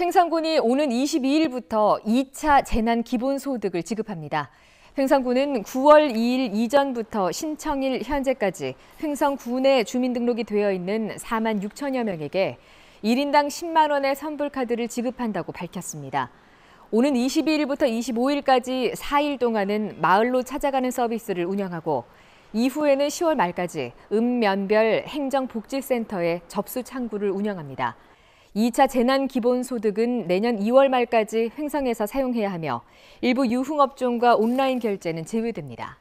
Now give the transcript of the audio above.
횡산군이 오는 22일부터 2차 재난 기본소득을 지급합니다. 횡산군은 9월 2일 이전부터 신청일 현재까지 횡성군에 주민등록이 되어 있는 4만 6천여 명에게 1인당 10만 원의 선불카드를 지급한다고 밝혔습니다. 오는 22일부터 25일까지 4일 동안은 마을로 찾아가는 서비스를 운영하고 이후에는 10월 말까지 읍면별 행정복지센터에 접수 창구를 운영합니다. 2차 재난기본소득은 내년 2월 말까지 횡성에서 사용해야 하며 일부 유흥업종과 온라인 결제는 제외됩니다.